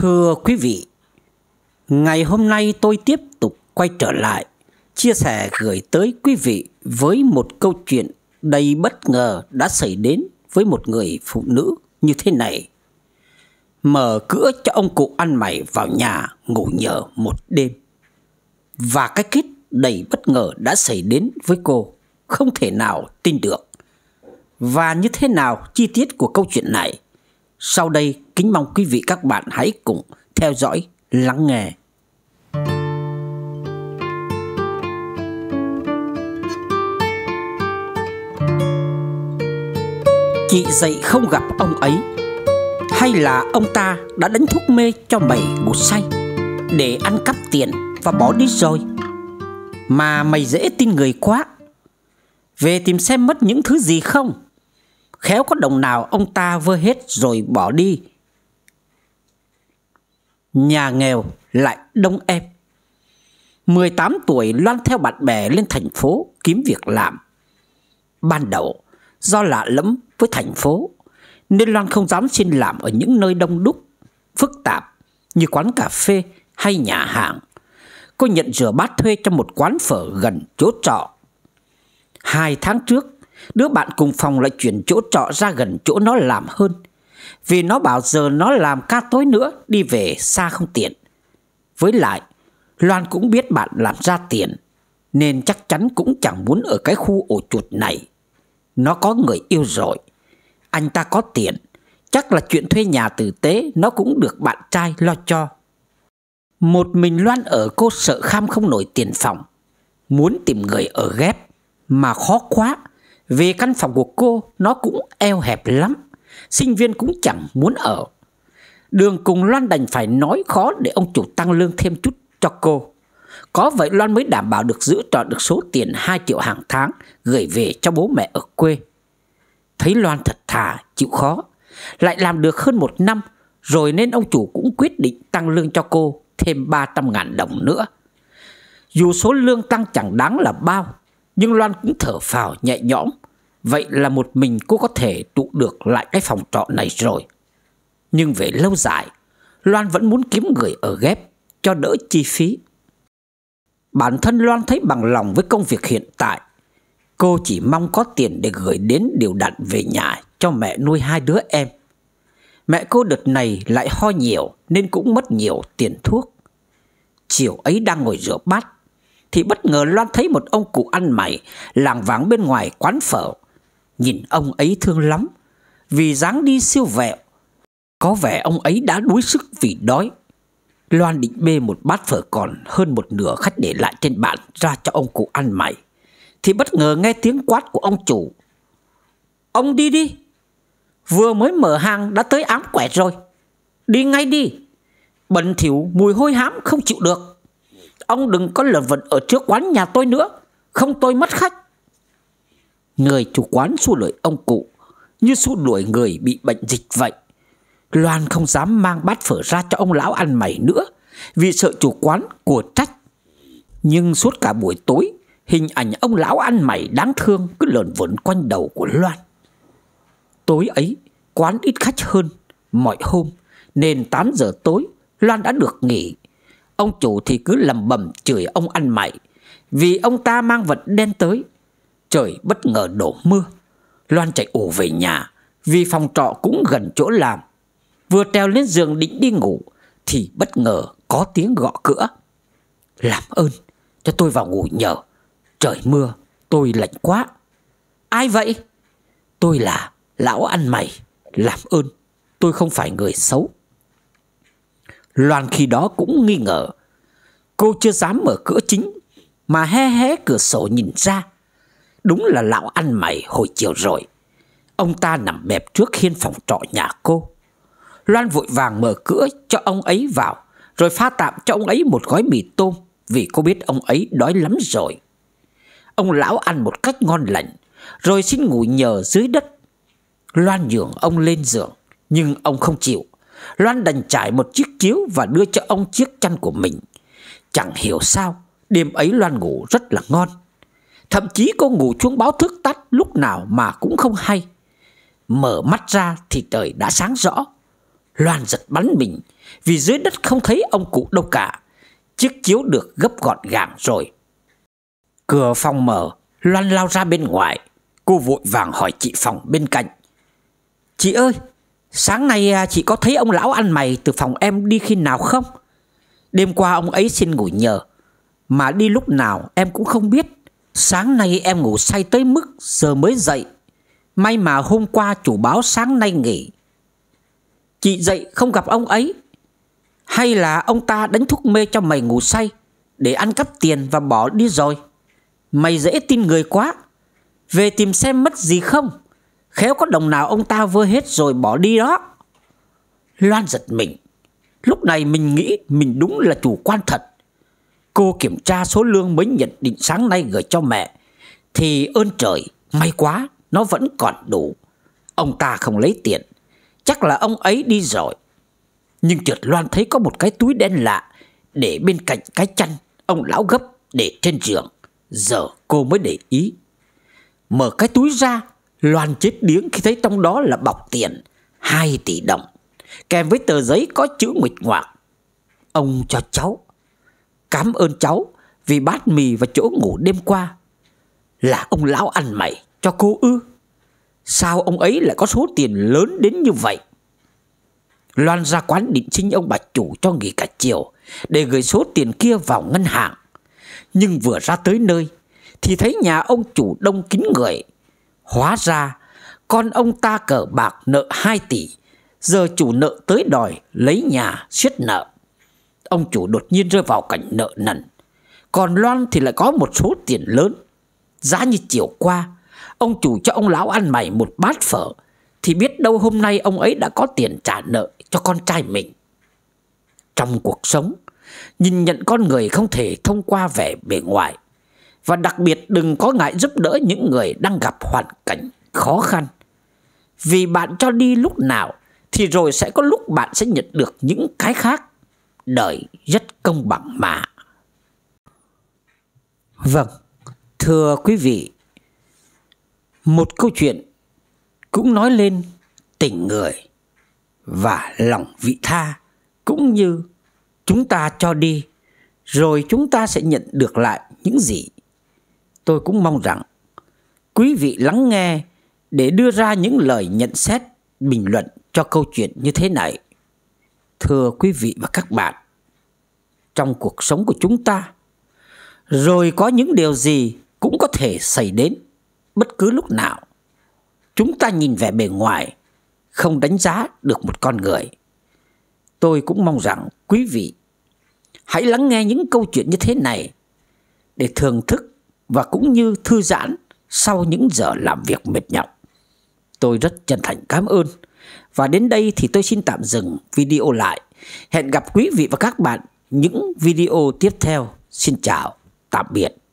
Thưa quý vị, ngày hôm nay tôi tiếp tục quay trở lại chia sẻ gửi tới quý vị với một câu chuyện đầy bất ngờ đã xảy đến với một người phụ nữ như thế này. Mở cửa cho ông cụ ăn mày vào nhà ngủ nhờ một đêm. Và cái kết đầy bất ngờ đã xảy đến với cô, không thể nào tin được. Và như thế nào chi tiết của câu chuyện này sau đây kính mong quý vị các bạn hãy cùng theo dõi, lắng nghe. Chị dậy không gặp ông ấy Hay là ông ta đã đánh thuốc mê cho mày ngủ say Để ăn cắp tiền và bỏ đi rồi Mà mày dễ tin người quá Về tìm xem mất những thứ gì không Khéo có đồng nào ông ta vơ hết rồi bỏ đi Nhà nghèo lại đông em 18 tuổi loan theo bạn bè lên thành phố kiếm việc làm Ban đầu do lạ lẫm với thành phố Nên Loan không dám xin làm ở những nơi đông đúc Phức tạp như quán cà phê hay nhà hàng Cô nhận rửa bát thuê cho một quán phở gần chỗ trọ Hai tháng trước Đứa bạn cùng phòng lại chuyển chỗ trọ ra gần chỗ nó làm hơn Vì nó bảo giờ nó làm ca tối nữa Đi về xa không tiện Với lại Loan cũng biết bạn làm ra tiền Nên chắc chắn cũng chẳng muốn ở cái khu ổ chuột này Nó có người yêu rồi Anh ta có tiền Chắc là chuyện thuê nhà tử tế Nó cũng được bạn trai lo cho Một mình Loan ở cô sợ kham không nổi tiền phòng Muốn tìm người ở ghép Mà khó quá về căn phòng của cô nó cũng eo hẹp lắm Sinh viên cũng chẳng muốn ở Đường cùng Loan đành phải nói khó để ông chủ tăng lương thêm chút cho cô Có vậy Loan mới đảm bảo được giữ trọn được số tiền 2 triệu hàng tháng gửi về cho bố mẹ ở quê Thấy Loan thật thà, chịu khó Lại làm được hơn một năm Rồi nên ông chủ cũng quyết định tăng lương cho cô thêm 300 ngàn đồng nữa Dù số lương tăng chẳng đáng là bao nhưng Loan cũng thở phào nhẹ nhõm. Vậy là một mình cô có thể trụ được lại cái phòng trọ này rồi. Nhưng về lâu dài, Loan vẫn muốn kiếm người ở ghép cho đỡ chi phí. Bản thân Loan thấy bằng lòng với công việc hiện tại. Cô chỉ mong có tiền để gửi đến điều đặn về nhà cho mẹ nuôi hai đứa em. Mẹ cô đợt này lại ho nhiều nên cũng mất nhiều tiền thuốc. Chiều ấy đang ngồi rửa bát thì bất ngờ Loan thấy một ông cụ ăn mày lảng vảng bên ngoài quán phở. Nhìn ông ấy thương lắm, vì dáng đi siêu vẹo. Có vẻ ông ấy đã đuối sức vì đói. Loan định bê một bát phở còn hơn một nửa khách để lại trên bàn ra cho ông cụ ăn mày. Thì bất ngờ nghe tiếng quát của ông chủ. Ông đi đi, vừa mới mở hàng đã tới ám quẹt rồi. Đi ngay đi, bẩn thỉu mùi hôi hám không chịu được. Ông đừng có lợn vật ở trước quán nhà tôi nữa Không tôi mất khách Người chủ quán xua đuổi ông cụ Như xua đuổi người bị bệnh dịch vậy Loan không dám mang bát phở ra cho ông lão ăn mày nữa Vì sợ chủ quán của trách Nhưng suốt cả buổi tối Hình ảnh ông lão ăn mày đáng thương Cứ lợn vẩn quanh đầu của Loan Tối ấy Quán ít khách hơn Mọi hôm Nên 8 giờ tối Loan đã được nghỉ Ông chủ thì cứ lầm bầm chửi ông ăn mày Vì ông ta mang vật đen tới Trời bất ngờ đổ mưa Loan chạy ù về nhà Vì phòng trọ cũng gần chỗ làm Vừa treo lên giường định đi ngủ Thì bất ngờ có tiếng gõ cửa Làm ơn cho tôi vào ngủ nhờ Trời mưa tôi lạnh quá Ai vậy? Tôi là lão ăn mày Làm ơn tôi không phải người xấu Loan khi đó cũng nghi ngờ. Cô chưa dám mở cửa chính mà hé hé cửa sổ nhìn ra. Đúng là lão ăn mày hồi chiều rồi. Ông ta nằm bẹp trước hiên phòng trọ nhà cô. Loan vội vàng mở cửa cho ông ấy vào rồi pha tạm cho ông ấy một gói mì tôm vì cô biết ông ấy đói lắm rồi. Ông lão ăn một cách ngon lành rồi xin ngủ nhờ dưới đất. Loan nhường ông lên giường nhưng ông không chịu Loan đành trải một chiếc chiếu và đưa cho ông chiếc chăn của mình. Chẳng hiểu sao, đêm ấy Loan ngủ rất là ngon. Thậm chí cô ngủ chuông báo thức tắt lúc nào mà cũng không hay. Mở mắt ra thì trời đã sáng rõ. Loan giật bắn mình vì dưới đất không thấy ông cụ đâu cả. Chiếc chiếu được gấp gọn gàng rồi. Cửa phòng mở, Loan lao ra bên ngoài. Cô vội vàng hỏi chị phòng bên cạnh. Chị ơi, Sáng nay à, chị có thấy ông lão ăn mày từ phòng em đi khi nào không? Đêm qua ông ấy xin ngủ nhờ Mà đi lúc nào em cũng không biết Sáng nay em ngủ say tới mức giờ mới dậy May mà hôm qua chủ báo sáng nay nghỉ Chị dậy không gặp ông ấy Hay là ông ta đánh thuốc mê cho mày ngủ say Để ăn cắp tiền và bỏ đi rồi Mày dễ tin người quá Về tìm xem mất gì không Khéo có đồng nào ông ta vơ hết rồi bỏ đi đó Loan giật mình Lúc này mình nghĩ mình đúng là chủ quan thật Cô kiểm tra số lương mới nhận định sáng nay gửi cho mẹ Thì ơn trời May quá Nó vẫn còn đủ Ông ta không lấy tiền Chắc là ông ấy đi rồi Nhưng chợt Loan thấy có một cái túi đen lạ Để bên cạnh cái chăn Ông lão gấp để trên giường Giờ cô mới để ý Mở cái túi ra Loan chết điếng khi thấy trong đó là bọc tiền 2 tỷ đồng Kèm với tờ giấy có chữ nguịch ngoạc Ông cho cháu Cảm ơn cháu Vì bát mì và chỗ ngủ đêm qua Là ông lão ăn mày cho cô ư Sao ông ấy lại có số tiền lớn đến như vậy Loan ra quán định xin ông bà chủ cho nghỉ cả chiều Để gửi số tiền kia vào ngân hàng Nhưng vừa ra tới nơi Thì thấy nhà ông chủ đông kín người Hóa ra con ông ta cờ bạc nợ 2 tỷ Giờ chủ nợ tới đòi lấy nhà siết nợ Ông chủ đột nhiên rơi vào cảnh nợ nần Còn Loan thì lại có một số tiền lớn Giá như chiều qua Ông chủ cho ông lão ăn mày một bát phở Thì biết đâu hôm nay ông ấy đã có tiền trả nợ cho con trai mình Trong cuộc sống Nhìn nhận con người không thể thông qua vẻ bề ngoài và đặc biệt đừng có ngại giúp đỡ những người đang gặp hoàn cảnh khó khăn. Vì bạn cho đi lúc nào thì rồi sẽ có lúc bạn sẽ nhận được những cái khác. Đời rất công bằng mà. Vâng, thưa quý vị, một câu chuyện cũng nói lên tình người và lòng vị tha cũng như chúng ta cho đi rồi chúng ta sẽ nhận được lại những gì tôi cũng mong rằng quý vị lắng nghe để đưa ra những lời nhận xét, bình luận cho câu chuyện như thế này. Thưa quý vị và các bạn, trong cuộc sống của chúng ta, rồi có những điều gì cũng có thể xảy đến bất cứ lúc nào. Chúng ta nhìn vẻ bề ngoài, không đánh giá được một con người. Tôi cũng mong rằng quý vị hãy lắng nghe những câu chuyện như thế này để thưởng thức và cũng như thư giãn sau những giờ làm việc mệt nhọc. Tôi rất chân thành cảm ơn. Và đến đây thì tôi xin tạm dừng video lại. Hẹn gặp quý vị và các bạn những video tiếp theo. Xin chào, tạm biệt.